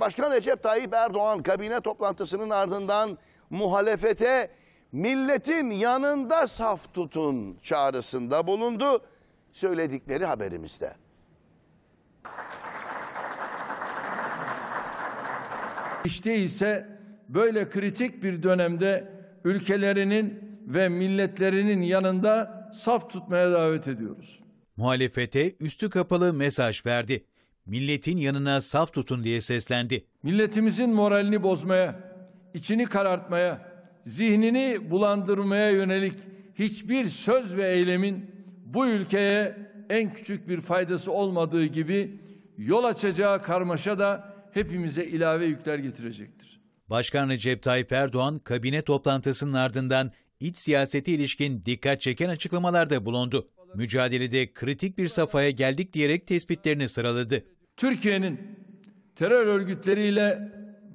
Cumhurbaşkanı Recep Tayyip Erdoğan kabine toplantısının ardından muhalefete milletin yanında saf tutun çağrısında bulundu. Söyledikleri haberimizde. İşte ise böyle kritik bir dönemde ülkelerinin ve milletlerinin yanında saf tutmaya davet ediyoruz. Muhalefete üstü kapalı mesaj verdi milletin yanına saf tutun diye seslendi. Milletimizin moralini bozmaya, içini karartmaya, zihnini bulandırmaya yönelik hiçbir söz ve eylemin bu ülkeye en küçük bir faydası olmadığı gibi yol açacağı karmaşa da hepimize ilave yükler getirecektir. Başkan Recep Tayyip Erdoğan kabine toplantısının ardından iç siyaseti ilişkin dikkat çeken açıklamalarda bulundu. Mücadelede kritik bir safhaya geldik diyerek tespitlerini sıraladı. Türkiye'nin terör örgütleriyle,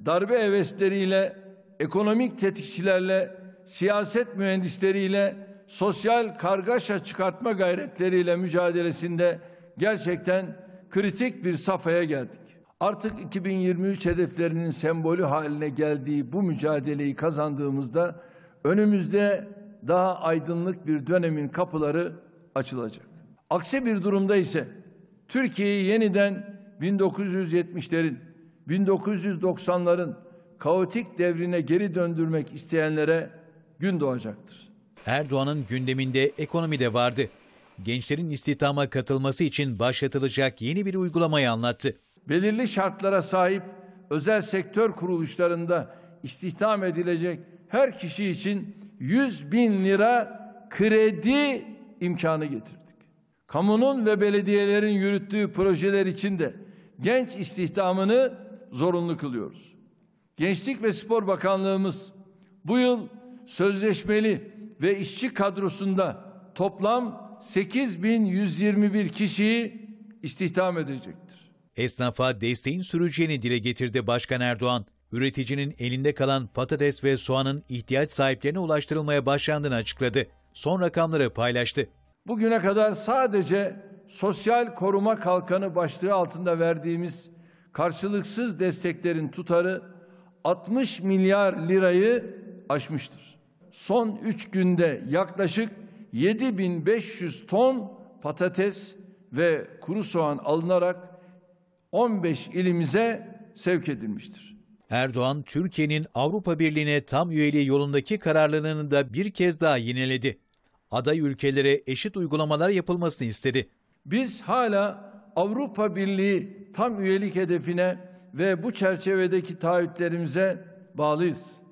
darbe hevesleriyle, ekonomik tetikçilerle, siyaset mühendisleriyle, sosyal kargaşa çıkartma gayretleriyle mücadelesinde gerçekten kritik bir safhaya geldik. Artık 2023 hedeflerinin sembolü haline geldiği bu mücadeleyi kazandığımızda Önümüzde daha aydınlık bir dönemin kapıları açılacak. Aksi bir durumda ise Türkiye'yi yeniden 1970'lerin, 1990'ların kaotik devrine geri döndürmek isteyenlere gün doğacaktır. Erdoğan'ın gündeminde ekonomi de vardı. Gençlerin istihdama katılması için başlatılacak yeni bir uygulamayı anlattı. Belirli şartlara sahip özel sektör kuruluşlarında istihdam edilecek her kişi için 100 bin lira kredi imkanı getirdik. Kamunun ve belediyelerin yürüttüğü projeler için de genç istihdamını zorunlu kılıyoruz. Gençlik ve Spor Bakanlığımız bu yıl sözleşmeli ve işçi kadrosunda toplam 8121 kişiyi istihdam edecektir. Esnafa desteğin süreceğini dile getirdi Başkan Erdoğan üreticinin elinde kalan patates ve soğanın ihtiyaç sahiplerine ulaştırılmaya başlandığını açıkladı. Son rakamları paylaştı. Bugüne kadar sadece sosyal koruma kalkanı başlığı altında verdiğimiz karşılıksız desteklerin tutarı 60 milyar lirayı aşmıştır. Son 3 günde yaklaşık 7500 ton patates ve kuru soğan alınarak 15 ilimize sevk edilmiştir. Erdoğan, Türkiye'nin Avrupa Birliği'ne tam üyeliği yolundaki kararlılığını da bir kez daha yineledi. Aday ülkelere eşit uygulamalar yapılmasını istedi. Biz hala Avrupa Birliği tam üyelik hedefine ve bu çerçevedeki taahhütlerimize bağlıyız.